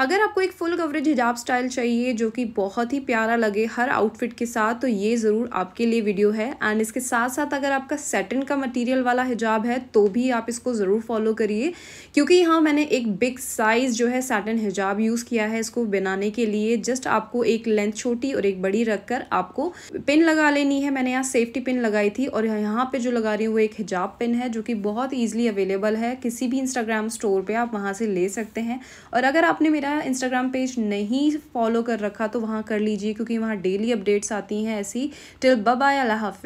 अगर आपको एक फुल कवरेज हिजाब स्टाइल चाहिए जो कि बहुत ही प्यारा लगे हर आउटफिट के साथ तो ये ज़रूर आपके लिए वीडियो है एंड इसके साथ साथ अगर आपका सेटन का मटेरियल वाला हिजाब है तो भी आप इसको ज़रूर फॉलो करिए क्योंकि यहाँ मैंने एक बिग साइज़ जो है सेटन हिजाब यूज़ किया है इसको बनाने के लिए जस्ट आपको एक लेंथ छोटी और एक बड़ी कर आपको पिन लगा लेनी है मैंने यहाँ सेफ्टी पिन लगाई थी और यहाँ पर जो लगा रही हूँ वो एक हिजाब पिन है जो कि बहुत ईजिली अवेलेबल है किसी भी इंस्टाग्राम स्टोर पर आप वहाँ से ले सकते हैं और अगर आपने मेरा मेरा इंस्टाग्राम पेज नहीं फॉलो कर रखा तो वहाँ कर लीजिए क्योंकि वहाँ डेली अपडेट्स आती हैं ऐसी टिल बब आया हाफ